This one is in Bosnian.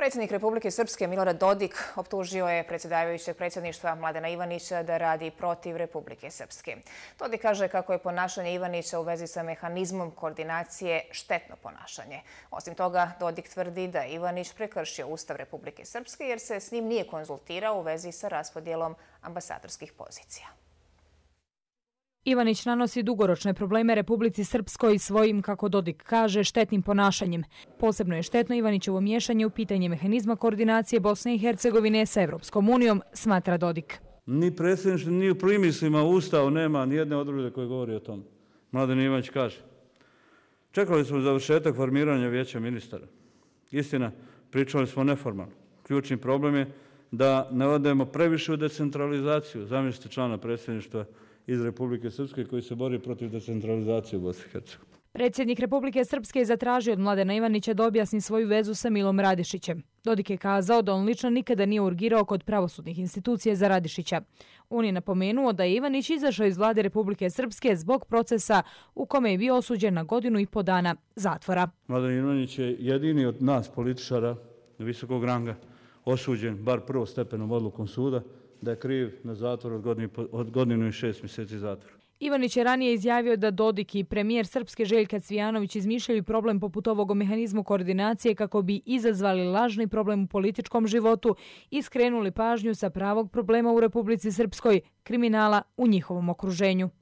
Predsjednik Republike Srpske Milorad Dodik optužio je predsjedavajućeg predsjedništva Mladena Ivanića da radi protiv Republike Srpske. Dodik kaže kako je ponašanje Ivanića u vezi sa mehanizmom koordinacije štetno ponašanje. Osim toga, Dodik tvrdi da Ivanić prekršio Ustav Republike Srpske jer se s njim nije konzultirao u vezi sa raspodijelom ambasadorskih pozicija. Ivanić nanosi dugoročne probleme Republici Srpskoj svojim, kako Dodik kaže, štetnim ponašanjem. Posebno je štetno Ivanićovo miješanje u pitanje mehanizma koordinacije Bosne i Hercegovine sa Evropskom unijom, smatra Dodik. Ni predsjednično, ni u primislima ustao nema jedne odrude koje govori o tom. Mladen Ivanić kaže, čekali smo završetak formiranja vijeća ministara. Istina, pričali smo neformalno. Ključni problem je da ne odajemo previše u decentralizaciju, zamislite člana predsjedništva Hrvatska, iz Republike Srpske koji se bori protiv decentralizacije u Bosni i Hercegovini. Predsjednik Republike Srpske je zatražio od Mladena Ivanića da objasni svoju vezu sa Milom Radišićem. Dodik je kazao da on lično nikada nije urgirao kod pravosudnih institucije za Radišića. On je napomenuo da je Ivanić izašao iz vlade Republike Srpske zbog procesa u kome je bio osuđen na godinu i po dana zatvora. Mladen Ivanić je jedini od nas političara visokog ranga osuđen bar prvostepenom odlukom suda da je kriv na zatvor od godinu i šest mjeseci zatvora. Ivanić je ranije izjavio da Dodik i premijer Srpske Željka Cvijanović izmišljaju problem poput ovog mehanizmu koordinacije kako bi izazvali lažni problem u političkom životu i skrenuli pažnju sa pravog problema u Republici Srpskoj, kriminala u njihovom okruženju.